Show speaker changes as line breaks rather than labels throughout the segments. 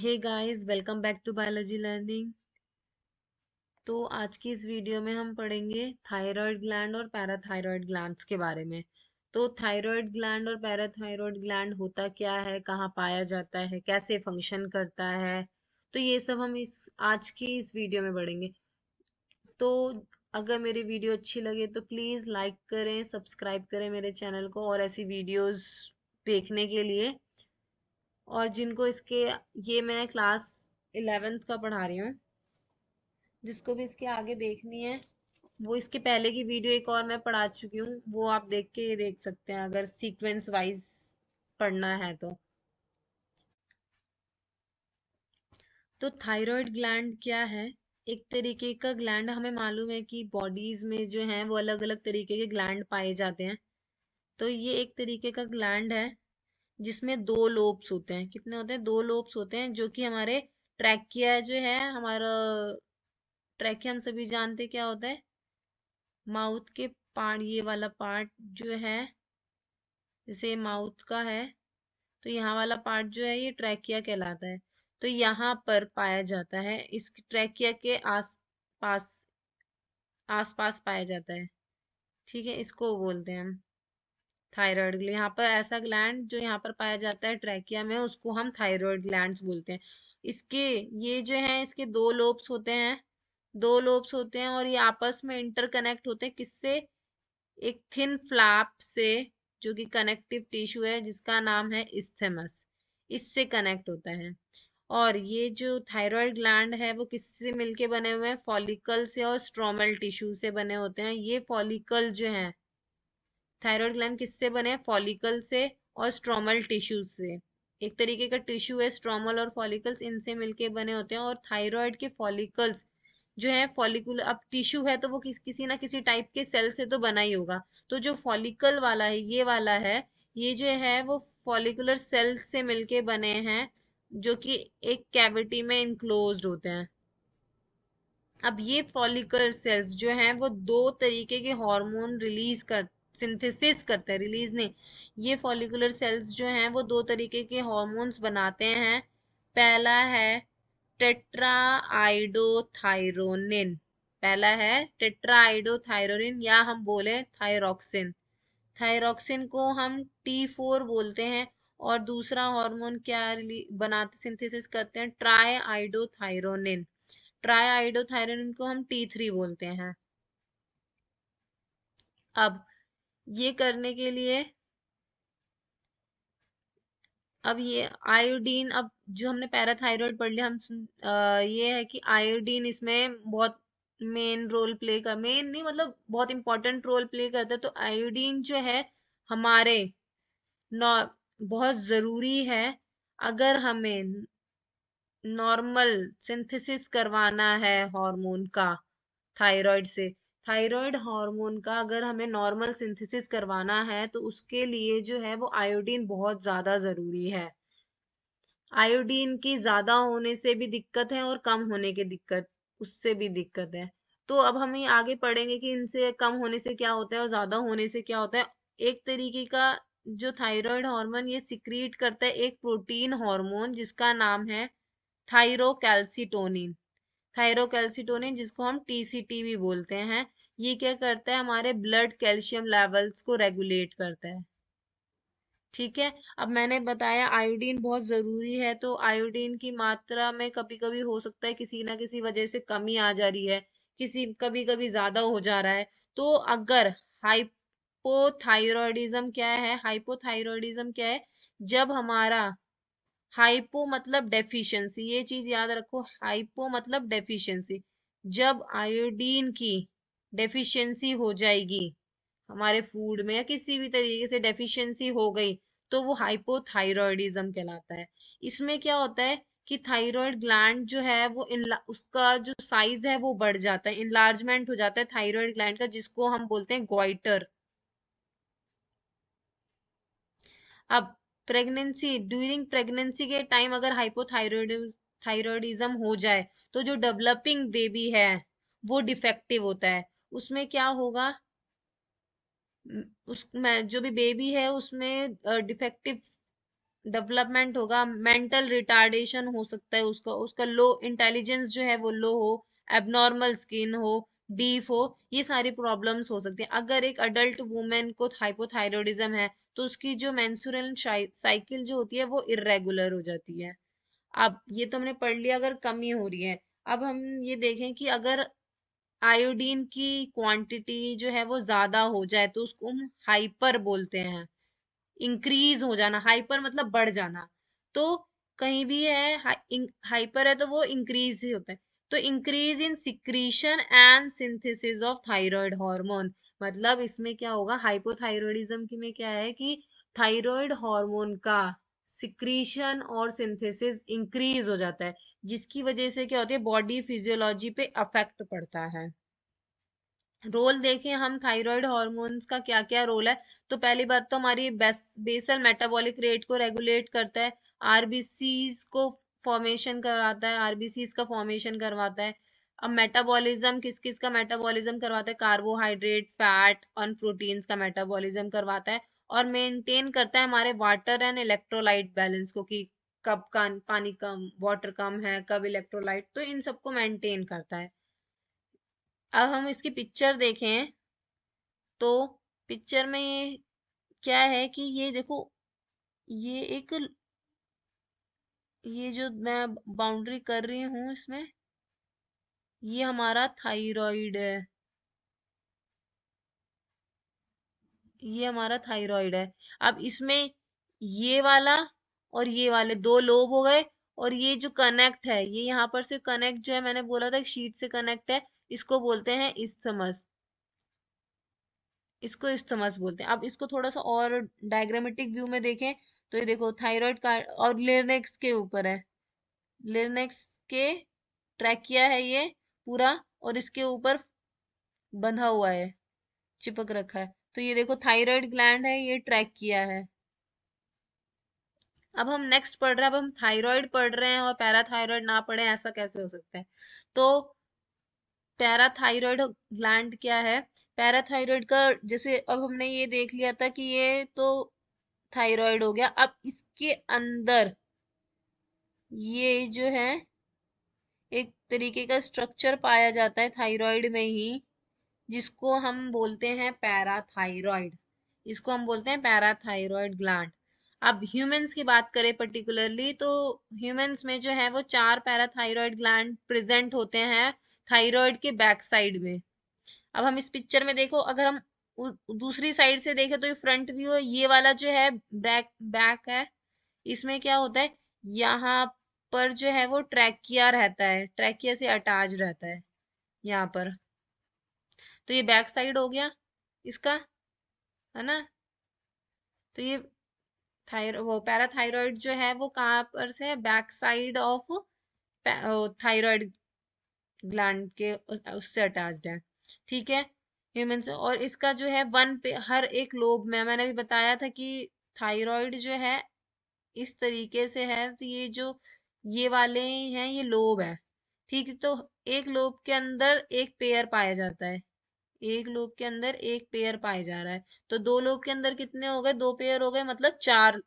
hey guys welcome back to biology learning तो आज की इस वीडियो में हम पढ़ेंगे थायराइड ग्लैंड और पैराथायराइड ग्लैंड्स के बारे में तो थायराइड ग्लैंड और पैराथायराइड ग्लैंड होता क्या है कहाँ पाया जाता है कैसे फंक्शन करता है तो ये सब हम इस आज की इस वीडियो में पढ़ेंगे तो अगर मेरी वीडियो अच्छी लगे तो प्लीज़ लाइक करें सब्सक्राइब करें मेरे चैनल को और ऐसी वीडियोज़ देखने के लिए और जिनको इसके ये मैं क्लास इलेवेंथ का पढ़ा रही हूँ जिसको भी इसके आगे देखनी है वो इसके पहले की वीडियो एक और मैं पढ़ा चुकी हूँ वो आप देख के ये देख सकते हैं अगर सीक्वेंस वाइज पढ़ना है तो तो थायराइड ग्लैंड क्या है एक तरीके का ग्लैंड हमें मालूम है कि बॉडीज में जो है वो अलग अलग तरीके के ग्लैंड पाए जाते हैं तो ये एक तरीके का ग्लैंड है जिसमें दो लोब्स होते हैं कितने होते हैं दो लोब्स होते हैं जो कि हमारे ट्रैकिया जो है हमारा ट्रैकिया हम सभी जानते क्या होता है माउथ के पार्ट ये वाला पार्ट जो है जैसे माउथ का है तो यहाँ वाला पार्ट जो है ये ट्रैकिया कहलाता है तो यहाँ पर पाया जाता है इस ट्रैकिया के आस पास आस पास पाया जाता है ठीक है इसको बोलते हैं हम थायराइड ग्लैंड यहाँ पर ऐसा ग्लैंड जो यहाँ पर पाया जाता है ट्रैकिया में उसको हम थायराइड ग्लैंड बोलते हैं इसके ये जो है इसके दो लोब्स होते हैं दो लोब्स होते हैं और ये आपस में इंटरकनेक्ट होते हैं किससे एक थिन फ्लैप से जो कि कनेक्टिव टिश्यू है जिसका नाम है इस्थेमस इससे कनेक्ट होता है और ये जो थायराइड ग्लैंड है वो किससे मिलके बने हुए हैं फॉलिकल से और स्ट्रोमल टिश्यू से बने होते हैं ये फॉलिकल जो है थायराइड ग्लैंड किससे बने फॉलिकल से और स्ट्रोमल टिश्यूज से एक तरीके का टिश्यू है स्ट्रोमल और फॉलिकल्स इनसे मिलके बने होते हैं और थायराइड के फॉलिकल्स जो है फॉलिकुल अब टिश्यू है तो वो किस, किसी ना किसी टाइप के सेल से तो बना ही होगा तो जो फॉलिकल वाला है ये वाला है ये जो है वो फॉलिकुलर सेल से मिलके बने हैं जो कि एक कैविटी में इंक्लोज होते हैं अब ये फॉलिकुलर सेल्स जो हैं वो दो तरीके के हार्मोन रिलीज कर सिंथेसिस करता है रिलीज नहीं ये फॉलिकुलर सेल्स जो हैं वो दो तरीके के हॉर्मोन्स बनाते हैं पहला है टेट्राआइडोथायरोनिन पहला है टेट्राआइडोथायरोनिन या हम बोले थायरोक्सिन थायरोक्सिन को हम टी फोर बोलते हैं और दूसरा हार्मोन क्या बनाते सिंथेसिस करते हैं ट्राईआइडोथायरोनिन ट्राईआइडोथायरोनिन को हम टी थ्री बोलते हैं अब ये करने के लिए अब ये आयोडीन अब जो हमने पैराथायरॉयड पढ़ लिया हम आ, ये है कि आयोडीन इसमें बहुत मेन रोल प्ले कर मेन नहीं मतलब बहुत इंपॉर्टेंट रोल प्ले करता है तो आयोडीन जो है हमारे नॉ बहुत ज़रूरी है अगर हमें नॉर्मल सिंथेसिस करवाना है हार्मोन का थायराइड से थायराइड हार्मोन का अगर हमें नॉर्मल सिंथेसिस करवाना है तो उसके लिए जो है वो आयोडीन बहुत ज़्यादा ज़रूरी है आयोडीन की ज़्यादा होने से भी दिक्कत है और कम होने की दिक्कत उससे भी दिक्कत है तो अब हम आगे पढ़ेंगे कि इनसे कम होने से क्या होता है और ज़्यादा होने से क्या होता है एक तरीके का जो थायराइड हार्मोन ये सिक्रीट करता है एक प्रोटीन हार्मोन जिसका नाम है थायरोकैल्सिटोनिन थायरोकैल्सिटोनिन जिसको हम टीसीटी भी बोलते हैं ये क्या करता है हमारे ब्लड कैल्शियम लेवल्स को रेगुलेट करता है ठीक है अब मैंने बताया आयोडीन बहुत ज़रूरी है तो आयोडीन की मात्रा में कभी कभी हो सकता है किसी ना किसी वजह से कमी आ जा रही है किसी कभी कभी ज़्यादा हो जा रहा है तो अगर हाइपोथायरॉयडिज्म क्या है हाइपोथायरॉयडिज्म क्या है जब हमारा हाइपो मतलब डेफिशिएंसी ये चीज याद रखो हाइपो मतलब डेफिशिएंसी जब आयोडीन की डेफिशिएंसी हो जाएगी हमारे फूड में या किसी भी तरीके से डेफिशिएंसी हो गई तो वो हाइपोथायरॉयडिज्म कहलाता है इसमें क्या होता है कि थायराइड ग्लैंड जो है वो उसका जो साइज है वो बढ़ जाता है इनलार्जमेंट हो जाता है थायराइड ग्लैंड का जिसको हम बोलते हैं गोइटर अब प्रेगनेंसी ड्यूरिंग प्रेगनेंसी के टाइम अगर हाइपोथायरॉयड हो जाए तो जो डेवलपिंग बेबी है वो डिफेक्टिव होता है उसमें क्या होगा उसमें जो भी बेबी है उसमें डिफेक्टिव डेवलपमेंट होगा मेंटल रिटार्डेशन हो सकता है उसका उसका लो इंटेलिजेंस जो है वो लो हो एबनॉर्मल स्किन हो डी फोर ये सारी प्रॉब्लम्स हो सकती हैं अगर एक अडल्ट वुमेन को हाइपोथायरोडिज्म है तो उसकी जो मैंसूरल साइकिल जो होती है वो इरेगुलर हो जाती है अब ये तो हमने पढ़ लिया अगर कमी हो रही है अब हम ये देखें कि अगर आयोडीन की क्वांटिटी जो है वो ज्यादा हो जाए तो उसको हम हाइपर बोलते हैं इंक्रीज हो जाना हाइपर मतलब बढ़ जाना तो कहीं भी है हाइपर है तो वो इंक्रीज ही होता है तो increase in secretion and synthesis of thyroid hormone मतलब इसमें क्या होगा हाइपोथायरॉयडिज्म की में क्या है कि थायराइड हार्मोन का सिक्रीशन और सिंथेसिस इंक्रीज हो जाता है जिसकी वजह से क्या होती है बॉडी फिजियोलॉजी पे अफेक्ट पड़ता है रोल देखें हम थायराइड हॉर्मोन्स का क्या क्या रोल है तो पहली बात तो हमारी बेस, बेसल मेटाबॉलिक रेट को रेगुलेट करता है आरबीसी को फॉर्मेशन करवाता है आरबीसी का फॉर्मेशन करवाता है अब मेटाबॉलिज्म किस किस का मेटाबॉलिज्म करवाता है कार्बोहाइड्रेट फैट और प्रोटीन्स का मेटाबॉलिज्म करवाता है और मेंटेन करता है हमारे वाटर एंड इलेक्ट्रोलाइट बैलेंस को कि कब का पानी कम वाटर कम है कब इलेक्ट्रोलाइट तो इन सबको मेंटेन करता है अब हम इसकी पिक्चर देखें तो पिक्चर में ये क्या है कि ये देखो ये एक ये जो मैं बाउंड्री कर रही हूं इसमें ये हमारा थाइरोइड है ये हमारा थायराइड है अब इसमें ये वाला और ये वाले दो लोब हो गए और ये जो कनेक्ट है ये यहाँ पर से कनेक्ट जो है मैंने बोला था शीट से कनेक्ट है इसको बोलते हैं इस्थमस इसको इस्थमस बोलते हैं अब इसको थोड़ा सा और डायग्रामेटिक व्यू में देखें तो ये देखो थायराइड का और लिरनेक्स के ऊपर है लिरनेक्स के ट्रैकिया है ये पूरा और इसके ऊपर बंधा हुआ है चिपक रखा है तो ये देखो थायराइड ग्लैंड है ये ट्रैक किया है अब हम नेक्स्ट पढ़ रहे हैं अब हम थायराइड पढ़ रहे हैं और पैराथायराइड ना पढ़े ऐसा कैसे हो सकता है तो पैराथायराइड ग्लैंड क्या है पैराथायराइड का जैसे अब हमने ये देख लिया था कि ये तो थायराइड हो गया अब इसके अंदर ये जो है एक तरीके का स्ट्रक्चर पाया जाता है थायराइड में ही जिसको हम बोलते हैं पैराथायराइड इसको हम बोलते हैं पैराथायराइड ग्लैंड अब ह्यूमंस की बात करें पर्टिकुलरली तो ह्यूमंस में जो है वो चार पैराथायराइड ग्लैंड प्रेजेंट होते हैं थायराइड के बैक साइड में अब हम इस पिक्चर में देखो अगर हम दूसरी साइड से देखे तो ये फ्रंट व्यू है ये वाला जो है बैक बैक है इसमें क्या होता है यहाँ पर जो है वो ट्रैकिया रहता है ट्रैकिया से अटैच रहता है यहाँ पर तो ये बैक साइड हो गया इसका है ना तो ये वो पैराथायरॉयड जो है वो कहाँ पर से है back side of thyroid gland के उससे अटैच्ड है ठीक है ह्यूमन्स और इसका जो है वन पे हर एक लोब में मैंने अभी बताया था कि थायराइड जो है इस तरीके से है तो ये जो ये वाले हैं ये लोब है ठीक है तो एक लोब के अंदर एक पेयर पाया जाता है एक लोब के अंदर एक पेयर पाया जा रहा है तो दो लोब के अंदर कितने हो गए दो पेयर हो गए मतलब चार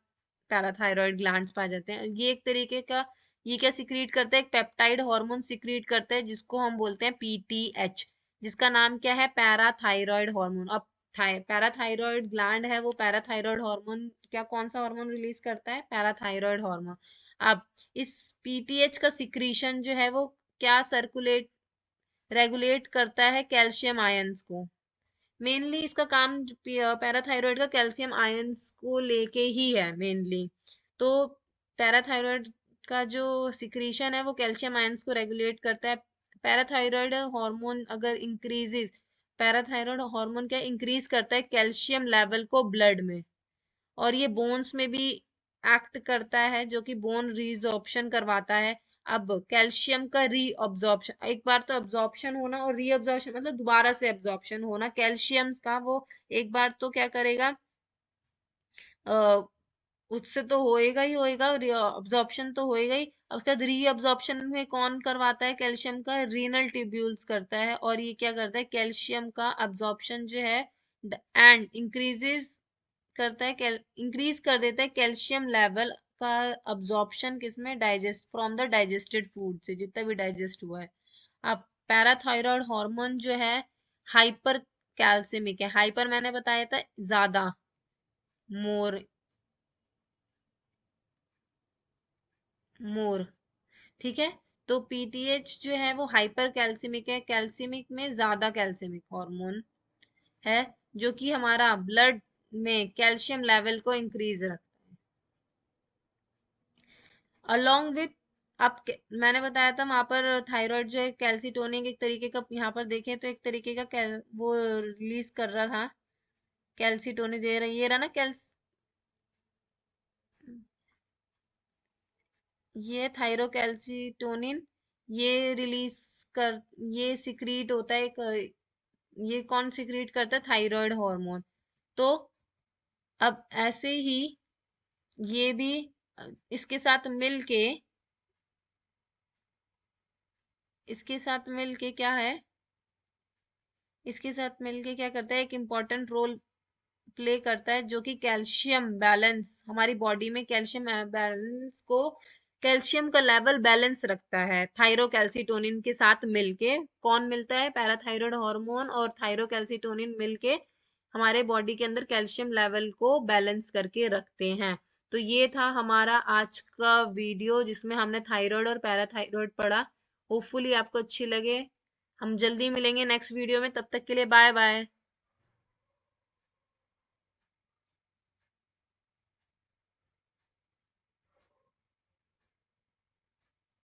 पैराथायरॉयड ग्लैंड पाए जाते हैं ये एक तरीके का ये क्या सिक्रीट करता है एक पेप्टाइड हार्मोन सिक्रीट करता है जिसको हम बोलते हैं पीटीएच जिसका नाम क्या है पैराथाइरॉयड हार्मोन अब पैराथाइरॉयड ग्लैंड है वो पैराथाइरॉयड हार्मोन क्या कौन सा हार्मोन रिलीज करता है पैराथाइरॉयड हार्मोन अब इस पीटीएच का सिक्रीशन जो है वो क्या सर्कुलेट रेगुलेट करता है कैल्शियम आयंस को मेनली इसका काम पैराथायरॉयड का कैल्शियम आयंस को लेके ही है मेनली तो पैराथाइरॉयड का जो सिक्रीशन है वो कैल्शियम आयंस को रेगुलेट करता है पैराथायरॉयड हार्मोन अगर इंक्रीजेज पैराथायरॉयड हार्मोन क्या इंक्रीज करता है कैल्शियम लेवल को ब्लड में और ये बोन्स में भी एक्ट करता है जो कि बोन रिजॉर्प्शन करवाता है अब कैल्शियम का रीऑब्जॉर्प्शन एक बार तो ऑब्जॉर्प्शन होना और रीऑब्जॉर्प्शन मतलब दोबारा से ऑब्जॉर्प्शन होना कैल्शियम का वो एक बार तो क्या करेगा उससे तो होएगा ही होएगा अब्जॉर्प्शन तो होएगा ही अब उसके रीअब्जॉर्प्शन में कौन करवाता है कैल्शियम का रीनल ट्यूब्यूल्स करता है और ये क्या करता है कैल्शियम का अब्जॉर्प्शन जो है एंड इंक्रीजेस करता है इंक्रीज कर देता है कैल्शियम लेवल का अब्जॉर्प्शन किसमें digest from the digested food से जितना भी डाइजेस्ट हुआ है अब पैराथायरॉयड हार्मोन जो है हाइपर कैल्सिमिक है हाइपर मैंने बताया था ज्यादा मोर मोर ठीक है तो पीटीएच जो है वो हाइपर कैल्सिमिक है कैल्सिमिक में ज्यादा कैल्सिमिक हार्मोन है जो कि हमारा ब्लड में कैल्शियम लेवल को इंक्रीज रखता है अलोंग विथ अब मैंने बताया था वहां पर थायराइड जो है कैल्सिटोनिक एक तरीके का यहाँ पर देखें तो एक तरीके का वो रिलीज कर रहा था कैल्सिटोनिक दे रहा ये रहा ना कैल्स ये थायरोकैल्सिटोनिन ये रिलीज कर ये सिक्रीट होता है एक, ये कौन सिक्रीट करता है थायराइड हार्मोन तो अब ऐसे ही ये भी इसके साथ मिलके इसके साथ मिलके क्या है इसके साथ मिलके क्या करता है एक इम्पॉर्टेंट रोल प्ले करता है जो कि कैल्शियम बैलेंस हमारी बॉडी में कैल्शियम बैलेंस को कैल्शियम का लेवल बैलेंस रखता है थायरोकैल्सिटोनिन के साथ मिलके कौन मिलता है पैराथायरॉयड हार्मोन और थायरोकैल्सिटोनिन मिलके हमारे बॉडी के अंदर कैल्शियम लेवल को बैलेंस करके रखते हैं तो ये था हमारा आज का वीडियो जिसमें हमने थायरॉयड और पैराथायरॉयड पढ़ा होपफुली आपको अच्छी लगे हम जल्दी मिलेंगे नेक्स्ट वीडियो में तब तक के लिए बाय बाय